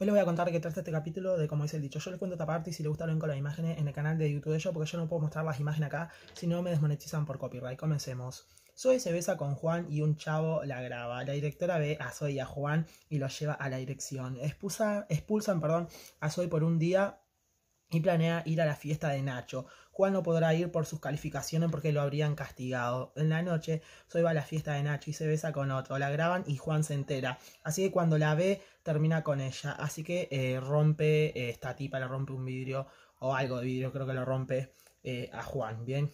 Hoy les voy a contar que trata este capítulo de cómo es el dicho. Yo les cuento esta parte y si les gusta lo ven con las imágenes en el canal de YouTube de yo, porque yo no puedo mostrar las imágenes acá, si no me desmonetizan por copyright. Comencemos. Zoe se besa con Juan y un chavo la graba. La directora ve a Zoe y a Juan y los lleva a la dirección. expulsan perdón, a Zoe por un día y planea ir a la fiesta de Nacho. Juan no podrá ir por sus calificaciones porque lo habrían castigado. En la noche, Zoe va a la fiesta de Nacho y se besa con otro. La graban y Juan se entera. Así que cuando la ve, termina con ella. Así que eh, rompe eh, esta tipa, le rompe un vidrio o algo de vidrio, creo que lo rompe eh, a Juan. Bien,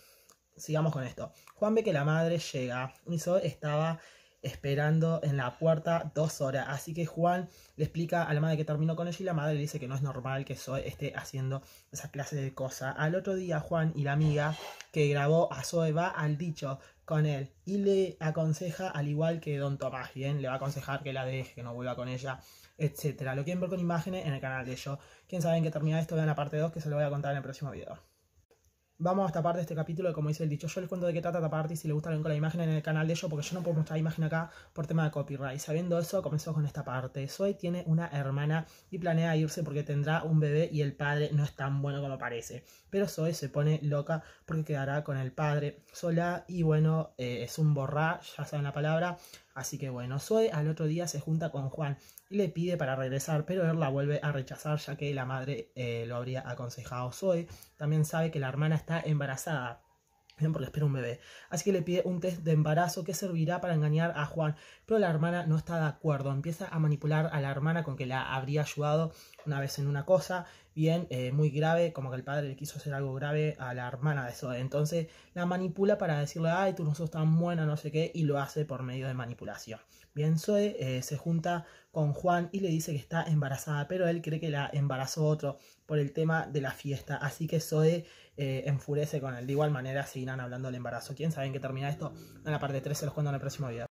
sigamos con esto. Juan ve que la madre llega y Zoe estaba esperando en la puerta dos horas. Así que Juan le explica a la madre que terminó con ella y la madre le dice que no es normal que Zoe esté haciendo esa clase de cosas. Al otro día Juan y la amiga que grabó a Zoe va al dicho con él y le aconseja al igual que Don Tomás, bien, le va a aconsejar que la deje, que no vuelva con ella, etc. Lo quieren ver con imágenes en el canal de ellos. Quién sabe en qué termina esto, vean la parte 2 que se lo voy a contar en el próximo video. Vamos a esta parte de este capítulo, como dice el dicho, yo les cuento de qué trata esta parte y si les gusta ven con la imagen en el canal de ellos, porque yo no puedo mostrar imagen acá por tema de copyright. Sabiendo eso, comenzó con esta parte. Zoe tiene una hermana y planea irse porque tendrá un bebé y el padre no es tan bueno como parece. Pero Zoe se pone loca porque quedará con el padre sola y bueno, eh, es un borrá, ya saben la palabra, Así que bueno, Zoe al otro día se junta con Juan y le pide para regresar, pero él la vuelve a rechazar ya que la madre eh, lo habría aconsejado. Zoe también sabe que la hermana está embarazada. Bien, porque espera un bebé. Así que le pide un test de embarazo que servirá para engañar a Juan. Pero la hermana no está de acuerdo. Empieza a manipular a la hermana con que la habría ayudado una vez en una cosa bien eh, muy grave, como que el padre le quiso hacer algo grave a la hermana de Zoe. Entonces la manipula para decirle, ay, tú no sos tan buena, no sé qué, y lo hace por medio de manipulación. Bien, Zoe eh, se junta con Juan y le dice que está embarazada, pero él cree que la embarazó otro por el tema de la fiesta. Así que Zoe eh, enfurece con él. De igual manera seguirán hablando del embarazo. ¿Quién sabe en qué termina esto? En la parte 3 se los cuento en el próximo video.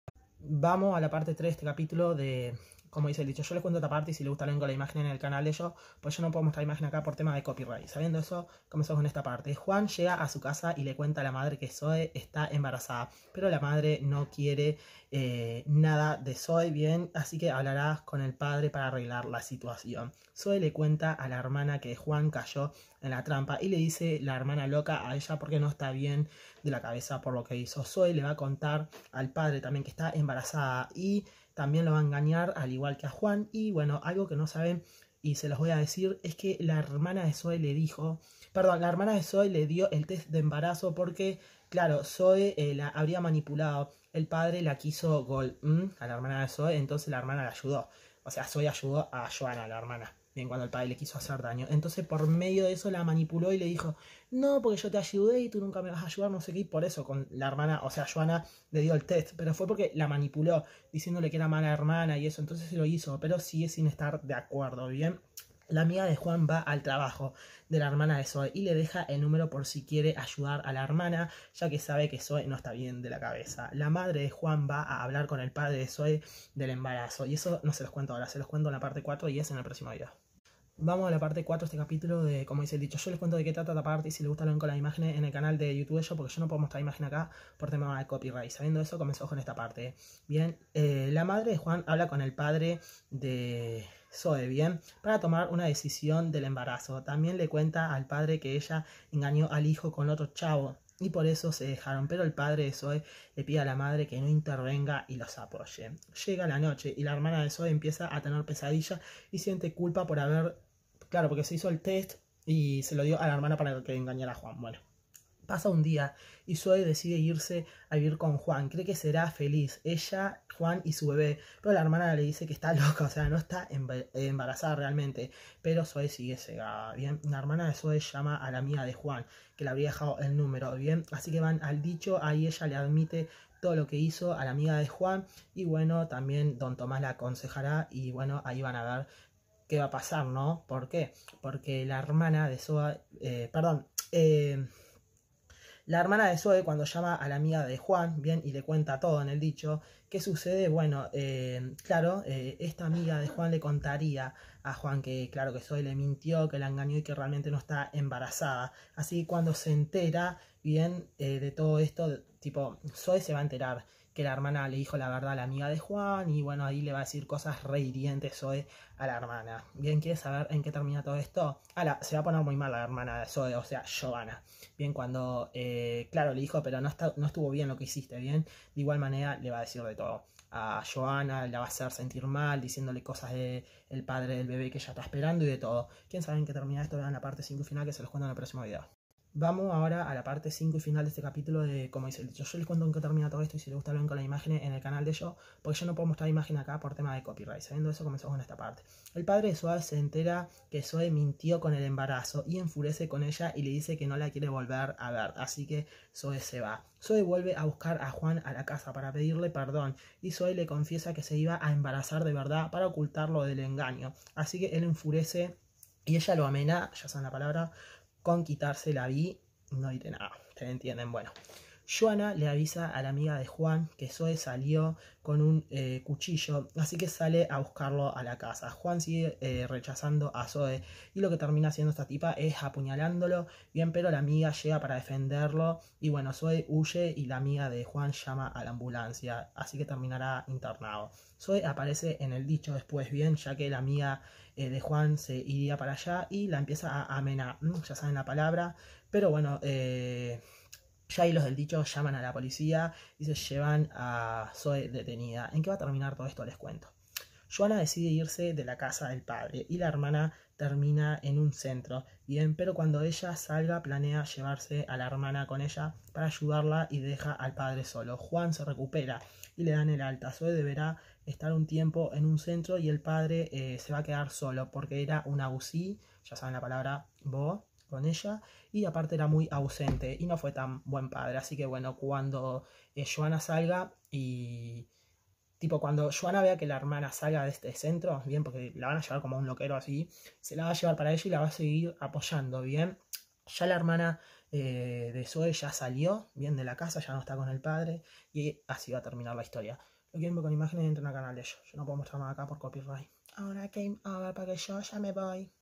Vamos a la parte 3 de este capítulo de como dice el dicho, yo les cuento otra parte y si les gusta luego la imagen en el canal de ellos, pues yo no puedo mostrar la imagen acá por tema de copyright. Sabiendo eso, comenzamos con esta parte. Juan llega a su casa y le cuenta a la madre que Zoe está embarazada, pero la madre no quiere eh, nada de Zoe bien, así que hablará con el padre para arreglar la situación. Zoe le cuenta a la hermana que Juan cayó en la trampa y le dice la hermana loca a ella porque no está bien de la cabeza por lo que hizo. Zoe le va a contar al padre también que está embarazada y también lo va a engañar al igual que a Juan. Y bueno, algo que no saben y se los voy a decir es que la hermana de Zoe le dijo, perdón, la hermana de Zoe le dio el test de embarazo porque, claro, Zoe eh, la habría manipulado. El padre la quiso gol a la hermana de Zoe, entonces la hermana la ayudó. O sea, Zoe ayudó a Joana, la hermana cuando el padre le quiso hacer daño. Entonces por medio de eso la manipuló y le dijo, no, porque yo te ayudé y tú nunca me vas a ayudar, no sé qué, por eso con la hermana, o sea, Joana le dio el test, pero fue porque la manipuló, diciéndole que era mala hermana y eso, entonces se lo hizo, pero sigue sin estar de acuerdo, ¿bien? La amiga de Juan va al trabajo de la hermana de Zoe y le deja el número por si quiere ayudar a la hermana, ya que sabe que Zoe no está bien de la cabeza. La madre de Juan va a hablar con el padre de Zoe del embarazo, y eso no se los cuento ahora, se los cuento en la parte 4 y es en el próximo video. Vamos a la parte 4 de este capítulo de, como dice el dicho, yo les cuento de qué trata esta parte y si les gusta lo ven con las imágenes en el canal de YouTube yo, porque yo no puedo mostrar imagen acá por tema de copyright. Sabiendo eso, comenzamos con esta parte. Bien, eh, la madre de Juan habla con el padre de Zoe, bien, para tomar una decisión del embarazo. También le cuenta al padre que ella engañó al hijo con otro chavo y por eso se dejaron, pero el padre de Zoe le pide a la madre que no intervenga y los apoye. Llega la noche y la hermana de Zoe empieza a tener pesadilla y siente culpa por haber Claro, porque se hizo el test y se lo dio a la hermana para que engañara a Juan. Bueno, pasa un día y Zoe decide irse a vivir con Juan. Cree que será feliz, ella, Juan y su bebé. Pero la hermana le dice que está loca, o sea, no está embarazada realmente. Pero Zoe sigue cegada, ¿bien? La hermana de Zoe llama a la amiga de Juan, que le habría dejado el número, ¿bien? Así que van al dicho, ahí ella le admite todo lo que hizo a la amiga de Juan y bueno, también don Tomás la aconsejará y bueno, ahí van a ver qué va a pasar, ¿no? ¿Por qué? Porque la hermana de Zoe, eh, perdón, eh, la hermana de Zoe cuando llama a la amiga de Juan, bien, y le cuenta todo en el dicho, ¿qué sucede? Bueno, eh, claro, esta amiga de Juan le contaría a Juan que, claro, que Zoe le mintió, que la engañó y que realmente no está embarazada. Así que cuando se entera, bien, de todo esto, tipo, Zoe se va a enterar que la hermana le dijo la verdad a la amiga de Juan y bueno, ahí le va a decir cosas re Zoe a la hermana. Bien, quiere saber en qué termina todo esto? Ala, se va a poner muy mal la hermana de Zoe, o sea, Joana. Bien, cuando, eh, claro, le dijo, pero no, no estuvo bien lo que hiciste, bien, de igual manera le va a decir de todo a Joana, la va a hacer sentir mal, diciéndole cosas del padre del bebé que ya está esperando y de todo. Quién sabe en qué termina esto, vean la parte 5 final que se los cuento en el próximo video. Vamos ahora a la parte 5 y final de este capítulo de como dice el dicho. Yo les cuento en qué termina todo esto y si les gusta lo ven con la imagen en el canal de yo, porque yo no puedo mostrar imagen acá por tema de copyright. Sabiendo eso comenzamos con esta parte. El padre de Zoe se entera que Zoe mintió con el embarazo y enfurece con ella y le dice que no la quiere volver a ver, así que Zoe se va. Zoe vuelve a buscar a Juan a la casa para pedirle perdón y Zoe le confiesa que se iba a embarazar de verdad para ocultarlo del engaño, así que él enfurece y ella lo amena, ya saben la palabra, con quitarse la vi no de nada, ¿Se entienden, bueno. Joana le avisa a la amiga de Juan que Zoe salió con un eh, cuchillo, así que sale a buscarlo a la casa. Juan sigue eh, rechazando a Zoe y lo que termina haciendo esta tipa es apuñalándolo, bien, pero la amiga llega para defenderlo y bueno, Zoe huye y la amiga de Juan llama a la ambulancia, así que terminará internado. Zoe aparece en el dicho después, bien, ya que la amiga eh, de Juan se iría para allá y la empieza a amenar, ya saben la palabra, pero bueno, eh ya ahí los del dicho llaman a la policía y se llevan a Zoe detenida. ¿En qué va a terminar todo esto? Les cuento. Joana decide irse de la casa del padre y la hermana termina en un centro. Bien, pero cuando ella salga planea llevarse a la hermana con ella para ayudarla y deja al padre solo. Juan se recupera y le dan el alta. Zoe deberá estar un tiempo en un centro y el padre eh, se va a quedar solo porque era un abusí, ya saben la palabra bo, con ella y aparte era muy ausente y no fue tan buen padre. Así que bueno, cuando eh, Joana salga y tipo cuando Joana vea que la hermana salga de este centro, bien, porque la van a llevar como un loquero así, se la va a llevar para ella y la va a seguir apoyando, bien. Ya la hermana eh, de Zoe ya salió, bien, de la casa, ya no está con el padre y así va a terminar la historia. Lo quiero ver con imágenes dentro en el canal de ellos. Yo no puedo mostrar nada acá por copyright. Ahora que para que yo ya me voy.